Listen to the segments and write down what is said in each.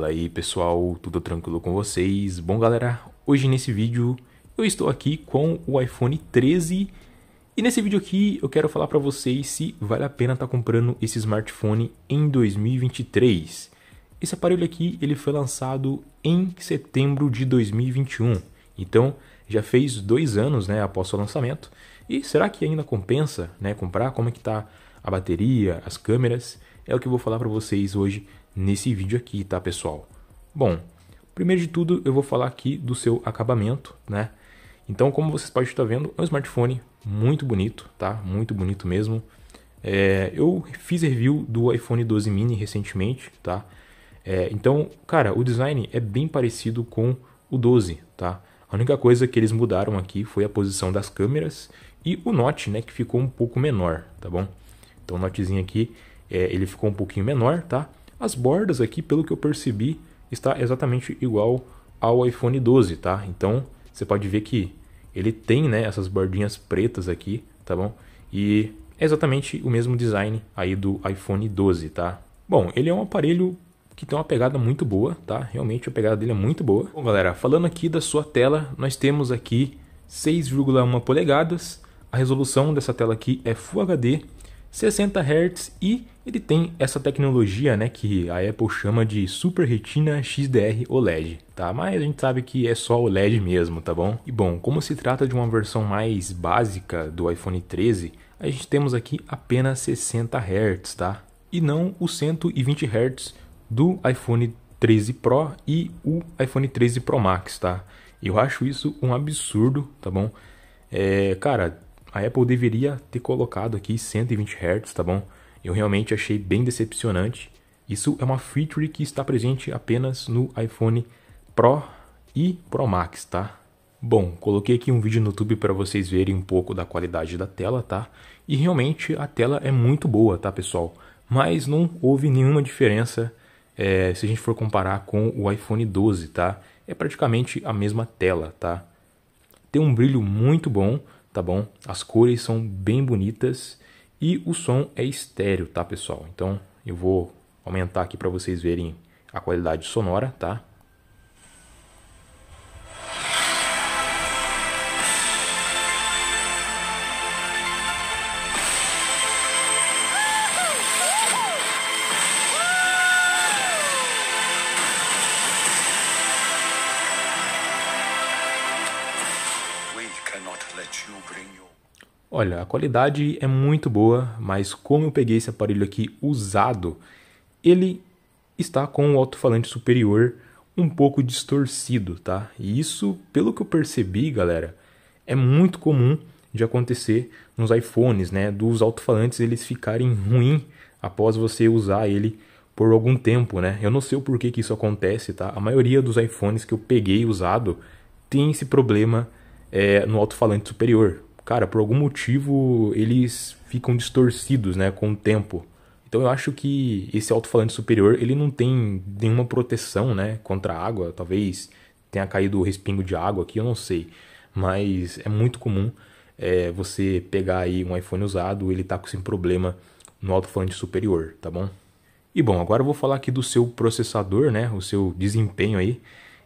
Fala aí pessoal, tudo tranquilo com vocês? Bom galera, hoje nesse vídeo eu estou aqui com o iPhone 13 e nesse vídeo aqui eu quero falar para vocês se vale a pena estar tá comprando esse smartphone em 2023. Esse aparelho aqui ele foi lançado em setembro de 2021, então já fez dois anos né, após o lançamento. E será que ainda compensa né, comprar? Como é que está a bateria, as câmeras? É o que eu vou falar para vocês hoje nesse vídeo aqui, tá pessoal? Bom, primeiro de tudo eu vou falar aqui do seu acabamento, né? Então, como vocês podem estar vendo, é um smartphone muito bonito, tá? Muito bonito mesmo. É, eu fiz review do iPhone 12 mini recentemente, tá? É, então, cara, o design é bem parecido com o 12, tá? A única coisa que eles mudaram aqui foi a posição das câmeras e o note, né? Que ficou um pouco menor, tá bom? Então, o notezinho aqui, é, ele ficou um pouquinho menor, tá? As bordas aqui, pelo que eu percebi, está exatamente igual ao iPhone 12, tá? Então, você pode ver que ele tem, né, essas bordinhas pretas aqui, tá bom? E é exatamente o mesmo design aí do iPhone 12, tá? Bom, ele é um aparelho que tem uma pegada muito boa, tá? Realmente a pegada dele é muito boa. Bom, galera, falando aqui da sua tela, nós temos aqui 6,1 polegadas. A resolução dessa tela aqui é Full HD, 60 Hz e ele tem essa tecnologia, né, que a Apple chama de Super Retina XDR OLED, tá? Mas a gente sabe que é só OLED mesmo, tá bom? E bom, como se trata de uma versão mais básica do iPhone 13, a gente temos aqui apenas 60 Hz, tá? E não os 120 Hz do iPhone 13 Pro e o iPhone 13 Pro Max, tá? Eu acho isso um absurdo, tá bom? É, cara, a Apple deveria ter colocado aqui 120 Hz, tá bom? Eu realmente achei bem decepcionante. Isso é uma feature que está presente apenas no iPhone Pro e Pro Max, tá? Bom, coloquei aqui um vídeo no YouTube para vocês verem um pouco da qualidade da tela, tá? E realmente a tela é muito boa, tá, pessoal? Mas não houve nenhuma diferença é, se a gente for comparar com o iPhone 12, tá? É praticamente a mesma tela, tá? Tem um brilho muito bom, tá bom? As cores são bem bonitas e o som é estéreo, tá, pessoal? Então eu vou aumentar aqui para vocês verem a qualidade sonora, tá? Olha, a qualidade é muito boa, mas como eu peguei esse aparelho aqui usado, ele está com o alto-falante superior um pouco distorcido, tá? E isso, pelo que eu percebi, galera, é muito comum de acontecer nos iPhones, né? Dos alto-falantes eles ficarem ruim após você usar ele por algum tempo, né? Eu não sei o porquê que isso acontece, tá? A maioria dos iPhones que eu peguei usado tem esse problema é, no alto-falante superior cara, por algum motivo eles ficam distorcidos, né, com o tempo. Então eu acho que esse alto-falante superior, ele não tem nenhuma proteção, né, contra a água, talvez tenha caído o respingo de água aqui, eu não sei, mas é muito comum é, você pegar aí um iPhone usado, ele tá com esse problema no alto-falante superior, tá bom? E bom, agora eu vou falar aqui do seu processador, né, o seu desempenho aí.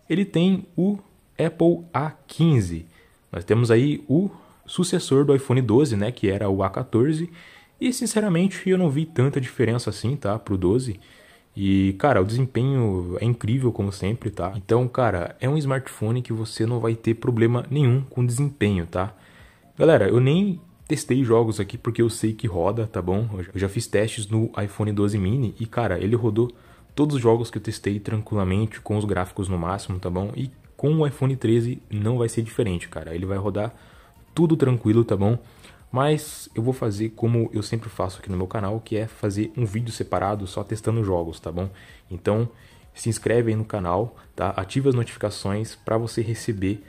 Ele tem o Apple A15. Nós temos aí o sucessor do iPhone 12, né, que era o A14, e sinceramente eu não vi tanta diferença assim, tá, pro 12. E, cara, o desempenho é incrível como sempre, tá? Então, cara, é um smartphone que você não vai ter problema nenhum com desempenho, tá? Galera, eu nem testei jogos aqui porque eu sei que roda, tá bom? Eu já fiz testes no iPhone 12 mini e, cara, ele rodou todos os jogos que eu testei tranquilamente, com os gráficos no máximo, tá bom? E com o iPhone 13 não vai ser diferente, cara. Ele vai rodar tudo tranquilo, tá bom? Mas eu vou fazer como eu sempre faço aqui no meu canal, que é fazer um vídeo separado só testando jogos, tá bom? Então, se inscreve aí no canal, tá? Ative as notificações para você receber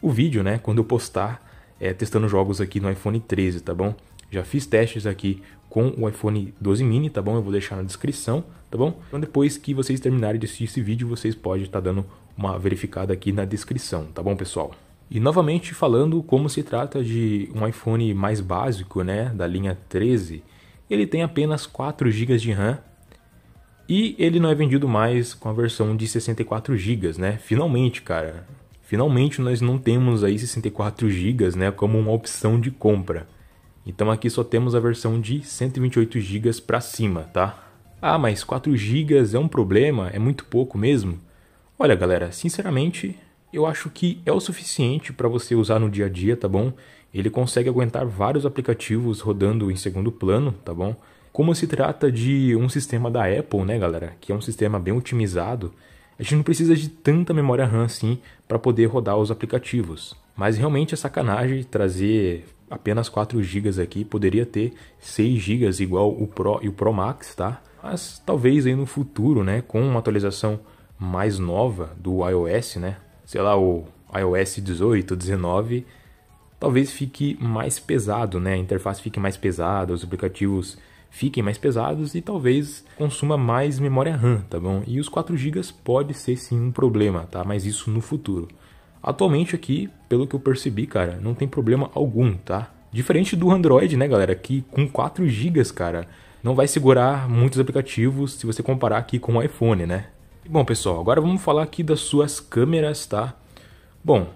o vídeo, né? Quando eu postar é, testando jogos aqui no iPhone 13, tá bom? Já fiz testes aqui com o iPhone 12 mini, tá bom? Eu vou deixar na descrição, tá bom? Então depois que vocês terminarem de assistir esse vídeo, vocês podem estar tá dando uma verificada aqui na descrição, tá bom, pessoal? E novamente falando como se trata de um iPhone mais básico, né, da linha 13, ele tem apenas 4 GB de RAM e ele não é vendido mais com a versão de 64 GB, né? Finalmente, cara. Finalmente nós não temos aí 64 GB, né, como uma opção de compra. Então aqui só temos a versão de 128 GB para cima, tá? Ah, mas 4 GB é um problema? É muito pouco mesmo? Olha, galera, sinceramente, eu acho que é o suficiente para você usar no dia a dia, tá bom? Ele consegue aguentar vários aplicativos rodando em segundo plano, tá bom? Como se trata de um sistema da Apple, né, galera? Que é um sistema bem otimizado, a gente não precisa de tanta memória RAM assim para poder rodar os aplicativos. Mas realmente é sacanagem trazer apenas 4 GB aqui, poderia ter 6 GB igual o Pro e o Pro Max, tá? Mas talvez aí no futuro, né, com uma atualização mais nova do iOS, né, sei lá, o iOS 18, 19, talvez fique mais pesado, né? A interface fique mais pesada, os aplicativos fiquem mais pesados e talvez consuma mais memória RAM, tá bom? E os 4 GB pode ser sim um problema, tá? Mas isso no futuro. Atualmente aqui, pelo que eu percebi, cara, não tem problema algum, tá? Diferente do Android, né, galera, que com 4 GB, cara, não vai segurar muitos aplicativos se você comparar aqui com o iPhone, né? Bom, pessoal, agora vamos falar aqui das suas câmeras, tá? Bom,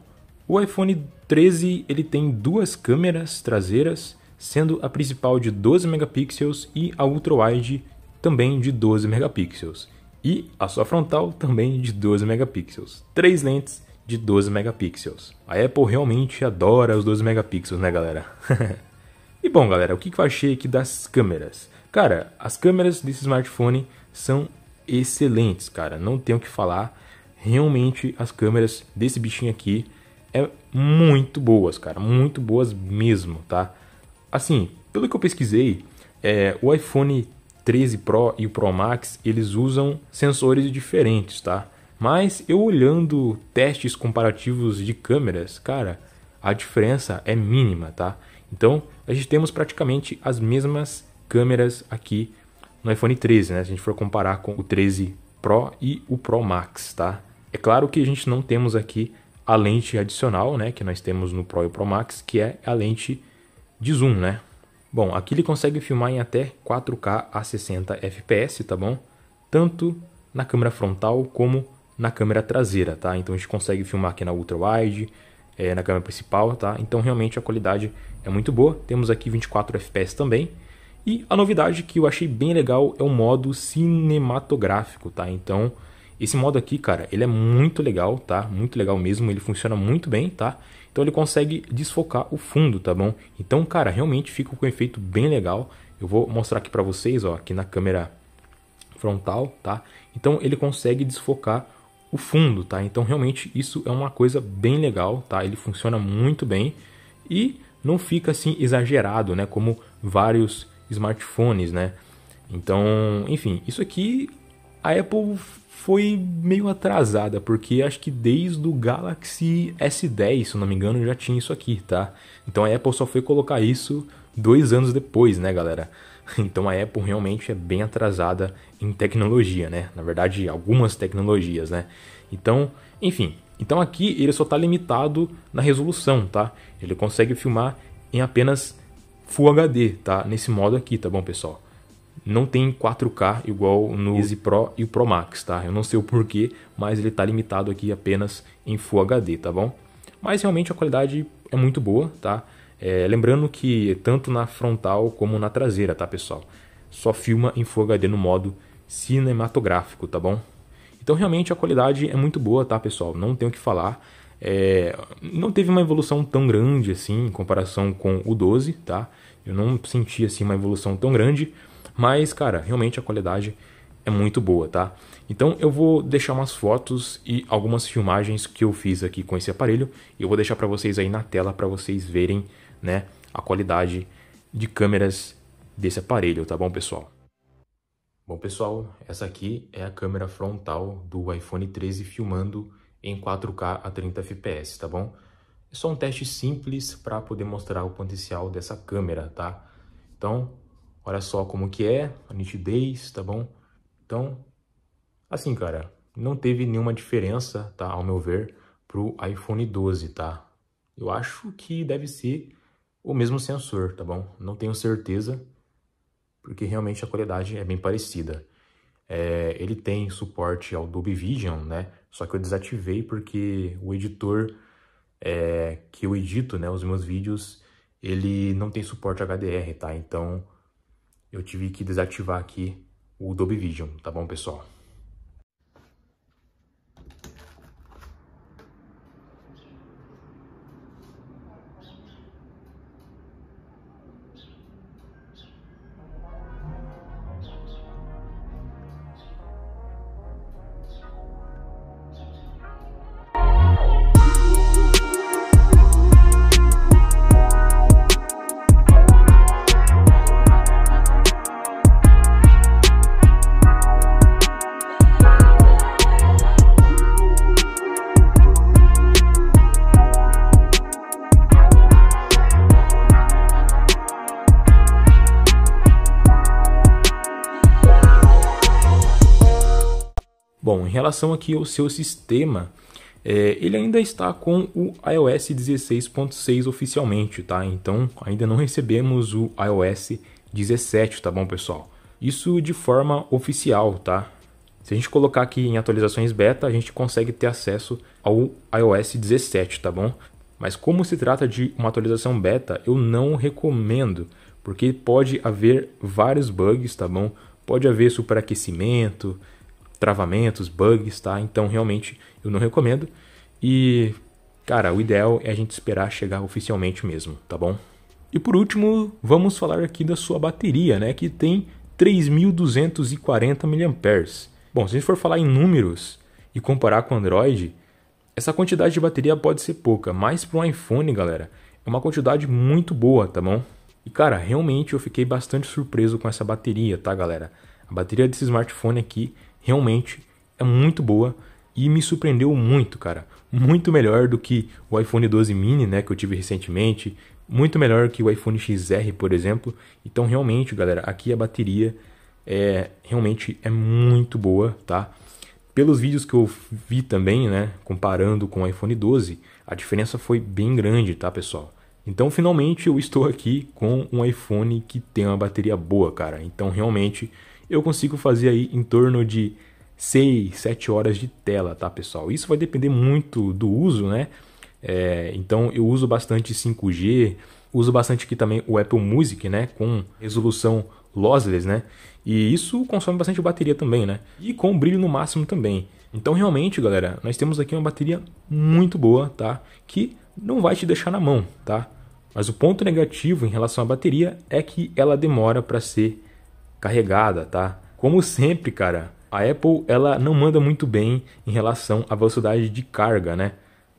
o iPhone 13 ele tem duas câmeras traseiras, sendo a principal de 12 megapixels e a ultra-wide também de 12 megapixels. E a sua frontal também de 12 megapixels. Três lentes de 12 megapixels. A Apple realmente adora os 12 megapixels, né, galera? e bom, galera, o que eu achei aqui das câmeras? Cara, as câmeras desse smartphone são excelentes, cara. Não tenho o que falar. Realmente as câmeras desse bichinho aqui é muito boas, cara. Muito boas mesmo, tá? Assim, pelo que eu pesquisei, é, o iPhone 13 Pro e o Pro Max, eles usam sensores diferentes, tá? Mas eu olhando testes comparativos de câmeras, cara, a diferença é mínima, tá? Então, a gente temos praticamente as mesmas câmeras aqui no iPhone 13, né? Se a gente for comparar com o 13 Pro e o Pro Max, tá? É claro que a gente não temos aqui a lente adicional, né? Que nós temos no Pro e Pro Max, que é a lente de zoom, né? Bom, aqui ele consegue filmar em até 4K a 60 fps, tá bom? Tanto na câmera frontal como na câmera traseira, tá? Então a gente consegue filmar aqui na ultra wide, é, eh, na câmera principal, tá? Então realmente a qualidade é muito boa. Temos aqui 24 fps também. E a novidade que eu achei bem legal é o modo cinematográfico, tá? Então, esse modo aqui, cara, ele é muito legal, tá? Muito legal mesmo, ele funciona muito bem, tá? Então ele consegue desfocar o fundo, tá bom? Então, cara, realmente fica com um efeito bem legal. Eu vou mostrar aqui para vocês, ó, aqui na câmera frontal, tá? Então ele consegue desfocar o fundo, tá? Então realmente isso é uma coisa bem legal, tá? Ele funciona muito bem e não fica assim exagerado, né? Como vários smartphones, né? Então, enfim, isso aqui a Apple foi meio atrasada, porque acho que desde o Galaxy S10, se não me engano, já tinha isso aqui, tá? Então a Apple só foi colocar isso dois anos depois, né, galera? Então a Apple realmente é bem atrasada em tecnologia, né? Na verdade, algumas tecnologias, né? Então, enfim. Então aqui ele só está limitado na resolução, tá? Ele consegue filmar em apenas Full HD, tá? Nesse modo aqui, tá bom, pessoal? Não tem 4K igual no Easy Pro e o Pro Max, tá? Eu não sei o porquê, mas ele tá limitado aqui apenas em Full HD, tá bom? Mas realmente a qualidade é muito boa, tá? É, lembrando que tanto na frontal como na traseira, tá, pessoal? Só filma em Full HD no modo cinematográfico, tá bom? Então realmente a qualidade é muito boa, tá, pessoal? Não tenho o que falar. É, não teve uma evolução tão grande assim em comparação com o 12, tá? Eu não senti assim uma evolução tão grande, mas cara, realmente a qualidade é muito boa, tá? Então eu vou deixar umas fotos e algumas filmagens que eu fiz aqui com esse aparelho e eu vou deixar para vocês aí na tela para vocês verem, né, a qualidade de câmeras desse aparelho, tá bom, pessoal? Bom, pessoal, essa aqui é a câmera frontal do iPhone 13 filmando em 4K a 30 fps, tá bom? É só um teste simples para poder mostrar o potencial dessa câmera, tá? Então, olha só como que é, a nitidez, tá bom? Então, assim, cara, não teve nenhuma diferença, tá, ao meu ver, pro iPhone 12, tá? Eu acho que deve ser o mesmo sensor, tá bom? Não tenho certeza, porque realmente a qualidade é bem parecida. É, ele tem suporte ao Dolby Vision, né? Só que eu desativei porque o editor é, que eu edito, né, os meus vídeos, ele não tem suporte HDR, tá? Então eu tive que desativar aqui o Dolby Vision, tá bom, pessoal? relação aqui ao seu sistema, é, ele ainda está com o iOS 16.6 oficialmente, tá? Então ainda não recebemos o iOS 17, tá bom, pessoal? Isso de forma oficial, tá? Se a gente colocar aqui em atualizações beta, a gente consegue ter acesso ao iOS 17, tá bom? Mas como se trata de uma atualização beta, eu não recomendo, porque pode haver vários bugs, tá bom? Pode haver superaquecimento, travamentos, bugs, tá? Então realmente eu não recomendo. E, cara, o ideal é a gente esperar chegar oficialmente mesmo, tá bom? E por último, vamos falar aqui da sua bateria, né? Que tem 3.240 mAh. Bom, se a gente for falar em números e comparar com o Android, essa quantidade de bateria pode ser pouca, mas para um iPhone, galera, é uma quantidade muito boa, tá bom? E cara, realmente eu fiquei bastante surpreso com essa bateria, tá, galera? A bateria desse smartphone aqui realmente é muito boa e me surpreendeu muito, cara. Muito melhor do que o iPhone 12 mini, né, que eu tive recentemente, muito melhor que o iPhone XR, por exemplo. Então, realmente, galera, aqui a bateria é realmente é muito boa, tá? Pelos vídeos que eu vi também, né, comparando com o iPhone 12, a diferença foi bem grande, tá, pessoal? Então, finalmente eu estou aqui com um iPhone que tem uma bateria boa, cara. Então, realmente eu consigo fazer aí em torno de 6, 7 horas de tela, tá pessoal? Isso vai depender muito do uso, né? É, então eu uso bastante 5G, uso bastante aqui também o Apple Music, né? Com resolução lossless, né? E isso consome bastante bateria também, né? E com brilho no máximo também. Então realmente, galera, nós temos aqui uma bateria muito boa, tá? Que não vai te deixar na mão, tá? Mas o ponto negativo em relação à bateria é que ela demora para ser carregada, tá? Como sempre, cara, a Apple ela não manda muito bem em relação à velocidade de carga, né?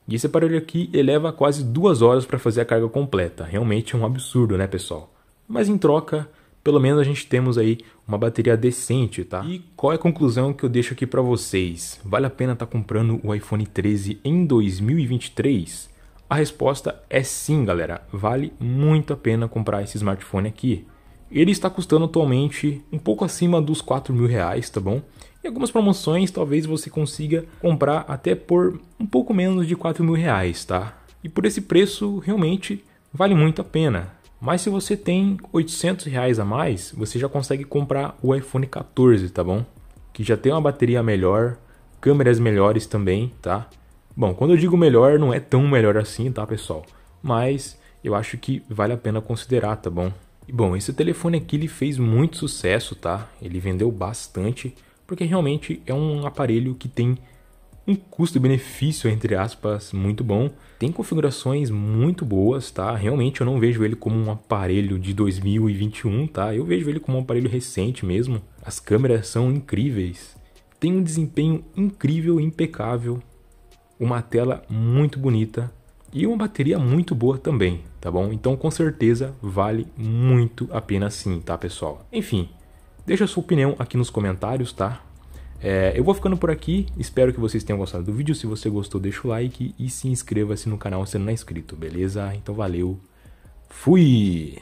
E esse aparelho aqui leva quase duas horas para fazer a carga completa. Realmente é um absurdo, né, pessoal? Mas em troca, pelo menos a gente temos aí uma bateria decente, tá? E qual é a conclusão que eu deixo aqui para vocês? Vale a pena estar tá comprando o iPhone 13 em 2023? A resposta é sim, galera. Vale muito a pena comprar esse smartphone aqui. Ele está custando atualmente um pouco acima dos 4 mil reais, tá bom? E algumas promoções talvez você consiga comprar até por um pouco menos de 4 mil reais, tá? E por esse preço realmente vale muito a pena. Mas se você tem 800 reais a mais, você já consegue comprar o iPhone 14, tá bom? Que já tem uma bateria melhor, câmeras melhores também, tá? Bom, quando eu digo melhor, não é tão melhor assim, tá, pessoal? Mas eu acho que vale a pena considerar, tá bom? E bom, esse telefone aqui ele fez muito sucesso, tá? Ele vendeu bastante, porque realmente é um aparelho que tem um custo-benefício, entre aspas, muito bom. Tem configurações muito boas, tá? Realmente eu não vejo ele como um aparelho de 2021, tá? Eu vejo ele como um aparelho recente mesmo. As câmeras são incríveis. Tem um desempenho incrível, impecável. Uma tela muito bonita. E uma bateria muito boa também tá bom? Então com certeza vale muito a pena sim, tá pessoal? Enfim, deixa a sua opinião aqui nos comentários, tá? É, eu vou ficando por aqui, espero que vocês tenham gostado do vídeo. Se você gostou, deixa o like e se inscreva-se no canal se não é inscrito, beleza? Então valeu, fui!